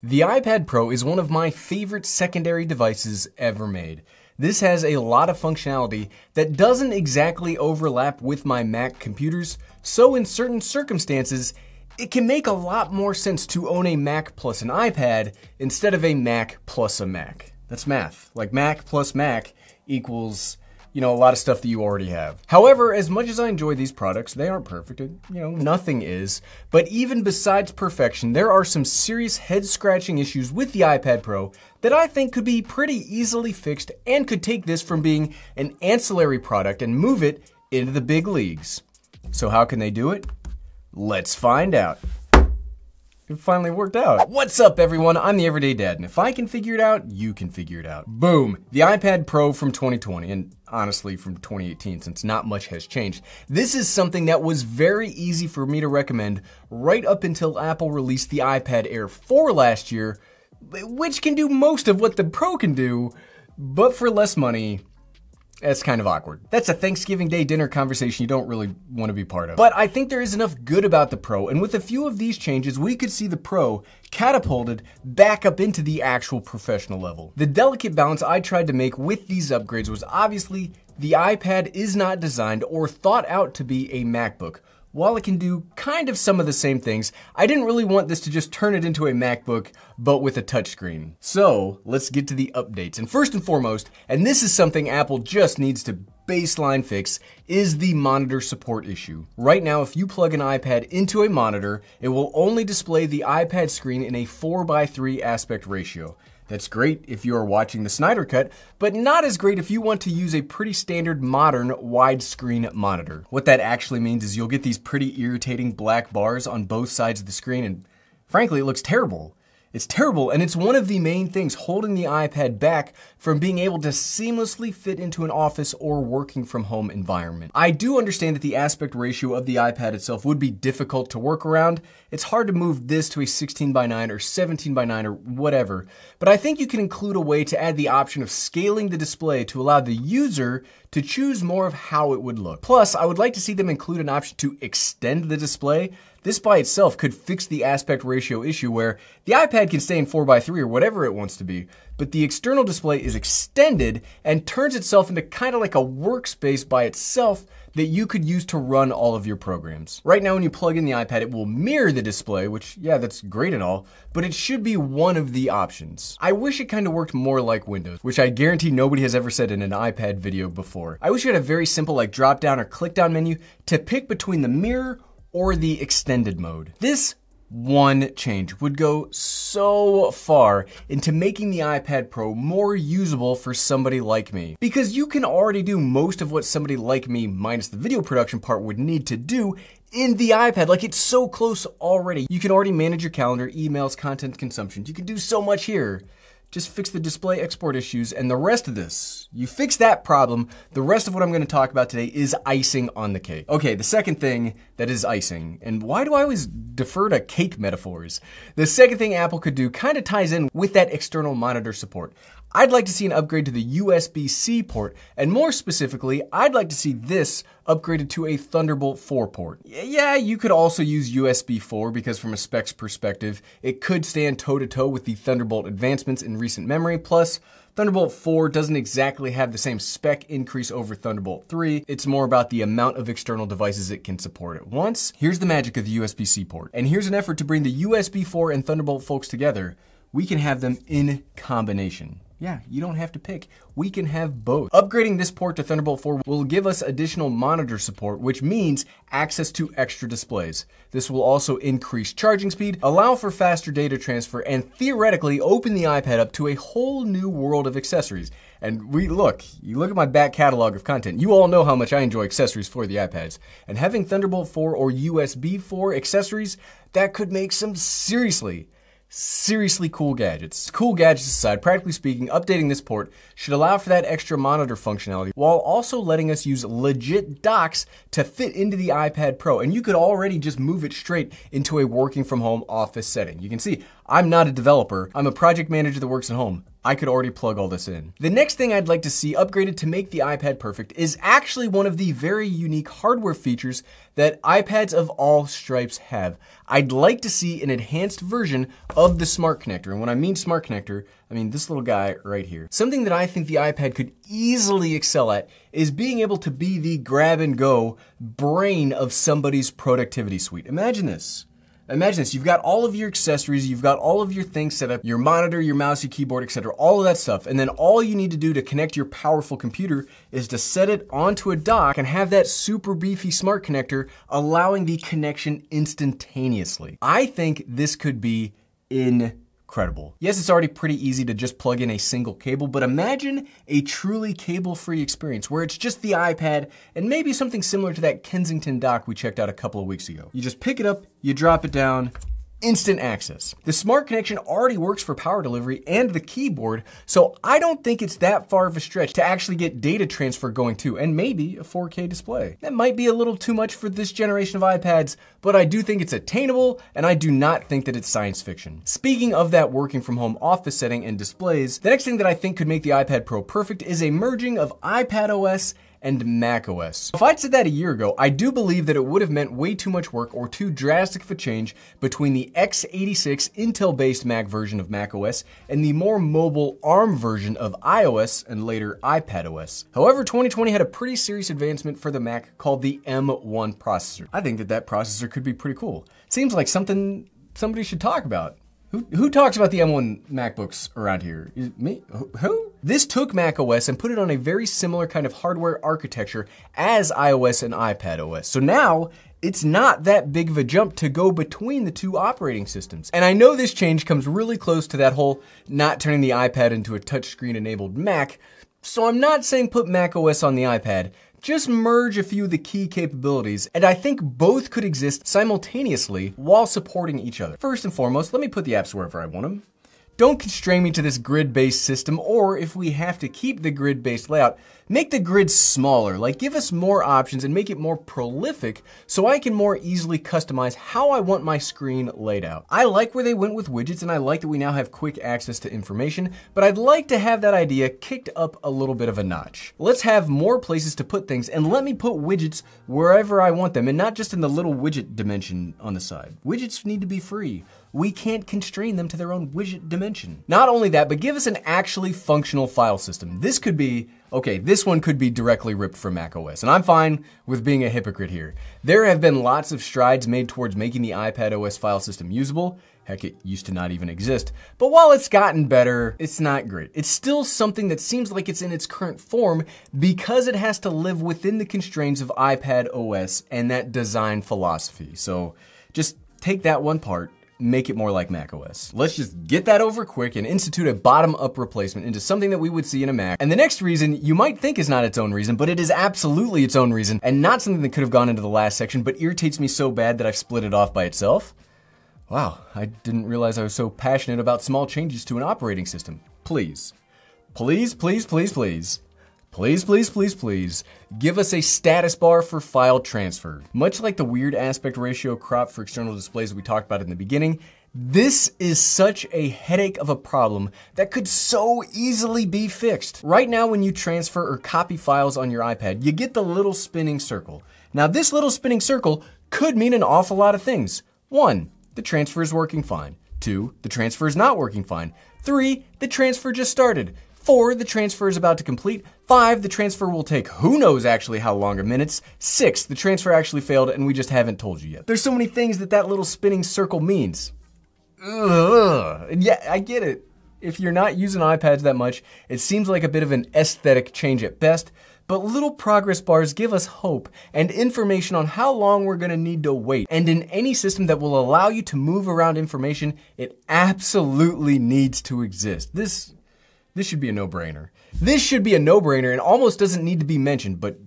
The iPad Pro is one of my favorite secondary devices ever made. This has a lot of functionality that doesn't exactly overlap with my Mac computers, so in certain circumstances, it can make a lot more sense to own a Mac plus an iPad instead of a Mac plus a Mac. That's math. Like Mac plus Mac equals you know, a lot of stuff that you already have. However, as much as I enjoy these products, they aren't perfect. You know, nothing is. But even besides perfection, there are some serious head scratching issues with the iPad Pro that I think could be pretty easily fixed and could take this from being an ancillary product and move it into the big leagues. So, how can they do it? Let's find out. It finally worked out. What's up everyone, I'm the Everyday Dad, and if I can figure it out, you can figure it out. Boom, the iPad Pro from 2020, and honestly from 2018 since not much has changed. This is something that was very easy for me to recommend right up until Apple released the iPad Air 4 last year, which can do most of what the Pro can do, but for less money that's kind of awkward. That's a Thanksgiving Day dinner conversation you don't really want to be part of. But I think there is enough good about the Pro, and with a few of these changes, we could see the Pro catapulted back up into the actual professional level. The delicate balance I tried to make with these upgrades was obviously the iPad is not designed or thought out to be a MacBook, while it can do kind of some of the same things, I didn't really want this to just turn it into a MacBook, but with a touchscreen. So let's get to the updates. And first and foremost, and this is something Apple just needs to baseline fix is the monitor support issue. Right now, if you plug an iPad into a monitor, it will only display the iPad screen in a 4x3 aspect ratio. That's great if you are watching the Snyder Cut, but not as great if you want to use a pretty standard modern widescreen monitor. What that actually means is you'll get these pretty irritating black bars on both sides of the screen and frankly, it looks terrible. It's terrible, and it's one of the main things holding the iPad back from being able to seamlessly fit into an office or working from home environment. I do understand that the aspect ratio of the iPad itself would be difficult to work around. It's hard to move this to a 16 by 9 or 17 by 9 or whatever, but I think you can include a way to add the option of scaling the display to allow the user to choose more of how it would look. Plus, I would like to see them include an option to extend the display. This by itself could fix the aspect ratio issue where the iPad can stay in 4x3 or whatever it wants to be, but the external display is extended and turns itself into kind of like a workspace by itself that you could use to run all of your programs. Right now, when you plug in the iPad, it will mirror the display, which, yeah, that's great and all, but it should be one of the options. I wish it kind of worked more like Windows, which I guarantee nobody has ever said in an iPad video before. I wish you had a very simple, like, drop down or click down menu to pick between the mirror or the extended mode. This one change would go so far into making the iPad Pro more usable for somebody like me. Because you can already do most of what somebody like me, minus the video production part, would need to do in the iPad. Like it's so close already. You can already manage your calendar, emails, content consumption. You can do so much here just fix the display export issues and the rest of this. You fix that problem, the rest of what I'm gonna talk about today is icing on the cake. Okay, the second thing that is icing, and why do I always defer to cake metaphors? The second thing Apple could do kinda ties in with that external monitor support. I'd like to see an upgrade to the USB-C port, and more specifically, I'd like to see this upgraded to a Thunderbolt 4 port. Yeah, you could also use USB 4 because from a specs perspective, it could stand toe-to-toe -to -toe with the Thunderbolt advancements in recent memory, plus Thunderbolt 4 doesn't exactly have the same spec increase over Thunderbolt 3. It's more about the amount of external devices it can support at once. Here's the magic of the USB-C port, and here's an effort to bring the USB 4 and Thunderbolt folks together. We can have them in combination. Yeah, you don't have to pick. We can have both. Upgrading this port to Thunderbolt 4 will give us additional monitor support, which means access to extra displays. This will also increase charging speed, allow for faster data transfer, and theoretically open the iPad up to a whole new world of accessories. And we look, you look at my back catalog of content, you all know how much I enjoy accessories for the iPads. And having Thunderbolt 4 or USB 4 accessories, that could make some seriously seriously cool gadgets. Cool gadgets aside, practically speaking, updating this port should allow for that extra monitor functionality while also letting us use legit docks to fit into the iPad Pro. And you could already just move it straight into a working from home office setting. You can see I'm not a developer, I'm a project manager that works at home. I could already plug all this in. The next thing I'd like to see upgraded to make the iPad perfect is actually one of the very unique hardware features that iPads of all stripes have. I'd like to see an enhanced version of the smart connector. And when I mean smart connector, I mean this little guy right here. Something that I think the iPad could easily excel at is being able to be the grab and go brain of somebody's productivity suite. Imagine this. Imagine this, you've got all of your accessories, you've got all of your things set up, your monitor, your mouse, your keyboard, etc., all of that stuff. And then all you need to do to connect your powerful computer is to set it onto a dock and have that super beefy smart connector allowing the connection instantaneously. I think this could be in credible. Yes, it's already pretty easy to just plug in a single cable, but imagine a truly cable-free experience where it's just the iPad and maybe something similar to that Kensington dock we checked out a couple of weeks ago. You just pick it up, you drop it down, instant access. The smart connection already works for power delivery and the keyboard, so I don't think it's that far of a stretch to actually get data transfer going too, and maybe a 4K display. That might be a little too much for this generation of iPads, but I do think it's attainable, and I do not think that it's science fiction. Speaking of that working from home office setting and displays, the next thing that I think could make the iPad Pro perfect is a merging of iPad OS and macOS. If I'd said that a year ago, I do believe that it would have meant way too much work or too drastic of a change between the x86 Intel-based Mac version of macOS and the more mobile ARM version of iOS and later iPadOS. However, 2020 had a pretty serious advancement for the Mac called the M1 processor. I think that that processor could be pretty cool. seems like something somebody should talk about. Who, who talks about the M1 MacBooks around here? Is me? Who? This took macOS and put it on a very similar kind of hardware architecture as iOS and iPad OS. So now it's not that big of a jump to go between the two operating systems. And I know this change comes really close to that whole not turning the iPad into a touchscreen enabled Mac, so I'm not saying put macOS on the iPad, just merge a few of the key capabilities, and I think both could exist simultaneously while supporting each other. First and foremost, let me put the apps wherever I want them. Don't constrain me to this grid-based system, or if we have to keep the grid-based layout, make the grid smaller, like give us more options and make it more prolific so I can more easily customize how I want my screen laid out. I like where they went with widgets and I like that we now have quick access to information, but I'd like to have that idea kicked up a little bit of a notch. Let's have more places to put things and let me put widgets wherever I want them and not just in the little widget dimension on the side. Widgets need to be free we can't constrain them to their own widget dimension. Not only that, but give us an actually functional file system. This could be, okay, this one could be directly ripped from macOS, and I'm fine with being a hypocrite here. There have been lots of strides made towards making the iPad OS file system usable. Heck, it used to not even exist. But while it's gotten better, it's not great. It's still something that seems like it's in its current form because it has to live within the constraints of iPad OS and that design philosophy. So just take that one part make it more like macOS. Let's just get that over quick and institute a bottom-up replacement into something that we would see in a Mac. And the next reason you might think is not its own reason, but it is absolutely its own reason, and not something that could have gone into the last section, but irritates me so bad that I've split it off by itself. Wow, I didn't realize I was so passionate about small changes to an operating system. Please. Please, please, please, please. Please, please, please, please, give us a status bar for file transfer. Much like the weird aspect ratio crop for external displays we talked about in the beginning, this is such a headache of a problem that could so easily be fixed. Right now, when you transfer or copy files on your iPad, you get the little spinning circle. Now, this little spinning circle could mean an awful lot of things. One, the transfer is working fine. Two, the transfer is not working fine. Three, the transfer just started. Four, the transfer is about to complete. Five, the transfer will take who knows actually how long minutes. Six, the transfer actually failed and we just haven't told you yet. There's so many things that that little spinning circle means. Ugh. And yeah, I get it. If you're not using iPads that much, it seems like a bit of an aesthetic change at best, but little progress bars give us hope and information on how long we're gonna need to wait. And in any system that will allow you to move around information, it absolutely needs to exist. This this should be a no-brainer. This should be a no-brainer and almost doesn't need to be mentioned, but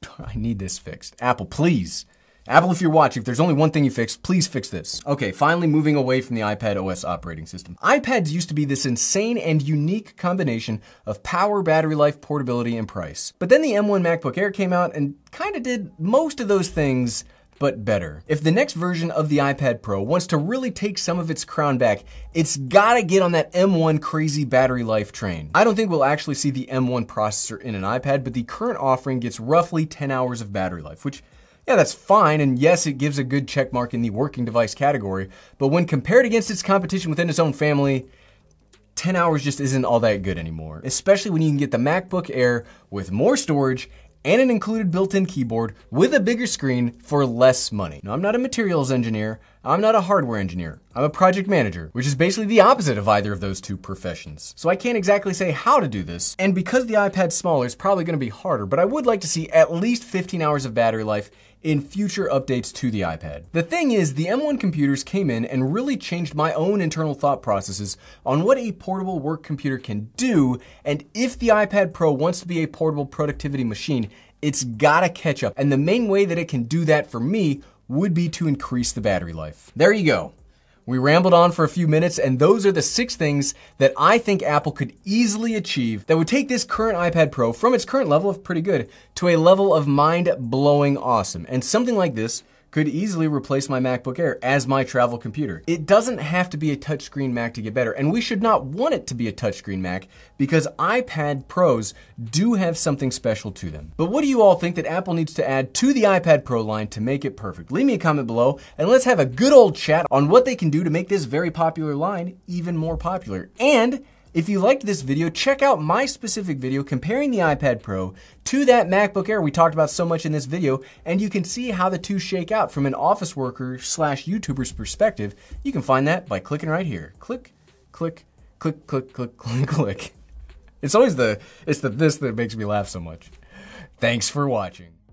I need this fixed. Apple, please. Apple, if you're watching, if there's only one thing you fix, please fix this. Okay, finally moving away from the iPad OS operating system. iPads used to be this insane and unique combination of power, battery life, portability, and price. But then the M1 MacBook Air came out and kind of did most of those things but better. If the next version of the iPad Pro wants to really take some of its crown back, it's gotta get on that M1 crazy battery life train. I don't think we'll actually see the M1 processor in an iPad, but the current offering gets roughly 10 hours of battery life, which yeah, that's fine, and yes, it gives a good checkmark in the working device category, but when compared against its competition within its own family, 10 hours just isn't all that good anymore, especially when you can get the MacBook Air with more storage and an included built-in keyboard with a bigger screen for less money. Now, I'm not a materials engineer, I'm not a hardware engineer. I'm a project manager, which is basically the opposite of either of those two professions. So I can't exactly say how to do this, and because the iPad's smaller, it's probably gonna be harder, but I would like to see at least 15 hours of battery life in future updates to the iPad. The thing is, the M1 computers came in and really changed my own internal thought processes on what a portable work computer can do, and if the iPad Pro wants to be a portable productivity machine, it's gotta catch up. And the main way that it can do that for me would be to increase the battery life. There you go. We rambled on for a few minutes, and those are the six things that I think Apple could easily achieve that would take this current iPad Pro from its current level of pretty good to a level of mind blowing awesome. And something like this could easily replace my MacBook Air as my travel computer. It doesn't have to be a touchscreen Mac to get better, and we should not want it to be a touchscreen Mac because iPad Pros do have something special to them. But what do you all think that Apple needs to add to the iPad Pro line to make it perfect? Leave me a comment below and let's have a good old chat on what they can do to make this very popular line even more popular. And if you liked this video, check out my specific video comparing the iPad Pro to that MacBook Air we talked about so much in this video, and you can see how the two shake out from an office worker slash YouTuber's perspective. You can find that by clicking right here. Click, click, click, click, click, click, click. It's always the, it's the this that makes me laugh so much. Thanks for watching.